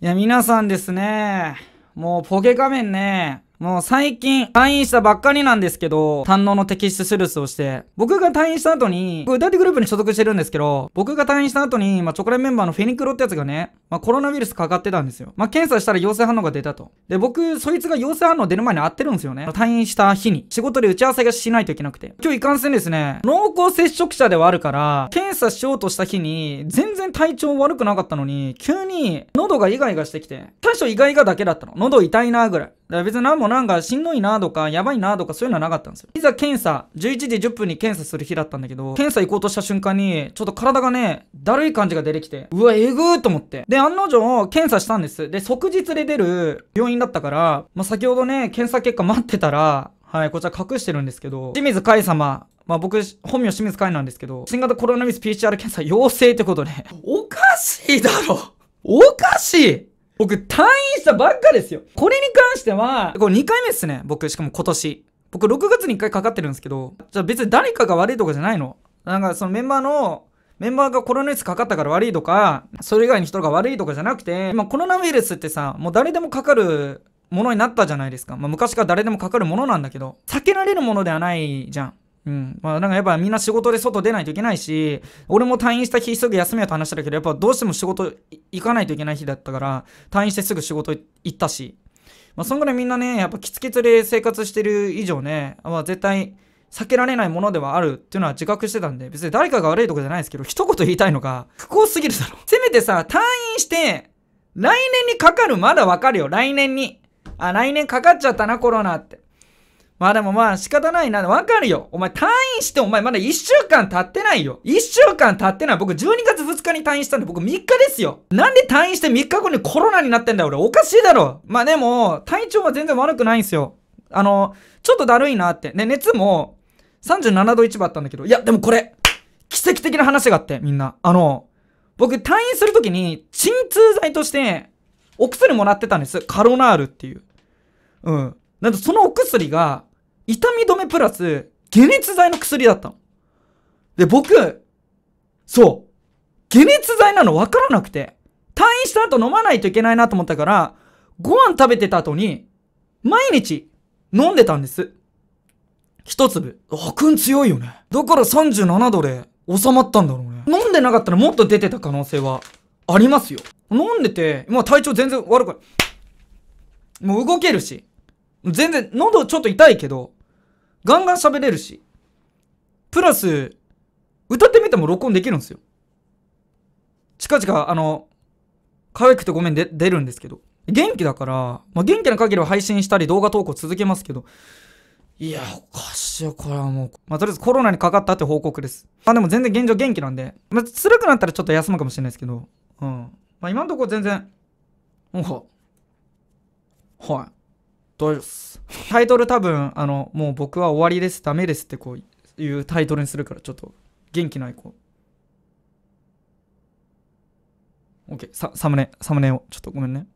いや、皆さんですね。もうポケ仮面ね、もう最近退院したばっかりなんですけど、胆のの摘出手術をして、僕が退院した後に、僕歌手グループに所属してるんですけど、僕が退院した後に、まあ、チョコレメンバーのフェニクロってやつがね、まあ、コロナウイルスかかってたんですよ。まあ、検査したら陽性反応が出たと。で、僕、そいつが陽性反応出る前に会ってるんですよね。退院した日に。仕事で打ち合わせがしないといけなくて。今日いかんせんですね、濃厚接触者ではあるから、検査しようとした日に、全然体調悪くなかったのに、急に、喉がイガイガしてきて、最初イガイガだけだったの。喉痛いなぐらい。から別に何もなんかしんどいなとか、やばいなとかそういうのはなかったんですよ。いざ検査、11時10分に検査する日だったんだけど、検査行こうとした瞬間に、ちょっと体がね、だるい感じが出てきて、うわ、えぐーと思って。で、案の定、検査したんです。で、即日で出る病院だったから、まあ、先ほどね、検査結果待ってたら、はい、こちら隠してるんですけど、清水海様、まあ僕、本名清水海なんですけど、新型コロナウイルス PCR 検査陽性ってことで、おかしいだろおかしい僕、退院したばっかですよ。これに関しては、これ2回目っすね。僕、しかも今年。僕、6月に1回かかってるんですけど、じゃあ別に誰かが悪いとかじゃないの。なんか、そのメンバーの、メンバーがコロナウイルスかかったから悪いとか、それ以外の人が悪いとかじゃなくて、今コロナウイルスってさ、もう誰でもかかるものになったじゃないですか。まあ、昔から誰でもかかるものなんだけど、避けられるものではないじゃん。うん。まあなんかやっぱみんな仕事で外出ないといけないし、俺も退院した日すぐ休みをと話したけど、やっぱどうしても仕事行かないといけない日だったから、退院してすぐ仕事行ったし。まあそんぐらいみんなね、やっぱキツキツで生活してる以上ね、まあ絶対、避けられないものではあるっていうのは自覚してたんで、別に誰かが悪いとかじゃないですけど、一言言いたいのが、不幸すぎるだろ。せめてさ、退院して、来年にかかるまだわかるよ。来年に。あ、来年かかっちゃったな、コロナって。まあでもまあ仕方ないな。わかるよ。お前退院してお前まだ1週間経ってないよ。1週間経ってない。僕12月2日に退院したんで僕3日ですよ。なんで退院して3日後にコロナになってんだよ俺。おかしいだろ。まあでも、体調は全然悪くないんですよ。あの、ちょっとだるいなって。ね、熱も37度1分あったんだけど。いや、でもこれ、奇跡的な話があって、みんな。あの、僕退院するときに鎮痛剤としてお薬もらってたんです。カロナールっていう。うん。なんとそのお薬が痛み止めプラス、解熱剤の薬だったの。で、僕、そう、解熱剤なの分からなくて、退院した後飲まないといけないなと思ったから、ご飯食べてた後に、毎日飲んでたんです。一粒。あ、くん強いよね。だから37度で収まったんだろうね。飲んでなかったらもっと出てた可能性はありますよ。飲んでて、まあ体調全然悪くない。もう動けるし。全然、喉ちょっと痛いけど、ガンガン喋れるし。プラス、歌ってみても録音できるんですよ。近々、あの、可愛くてごめんで出るんですけど。元気だから、まあ、元気な限りは配信したり動画投稿続けますけど。いや、おかしいよ、これはもう。まあ、とりあえずコロナにかかったって報告です。まあ、でも全然現状元気なんで。まあ、辛くなったらちょっと休むかもしれないですけど。うん。まあ、今んとこ全然。うんは。はい。大丈夫です。タイトル多分あのもう僕は終わりですダメですってこういうタイトルにするからちょっと元気ない子 OK ササムネサムネをちょっとごめんね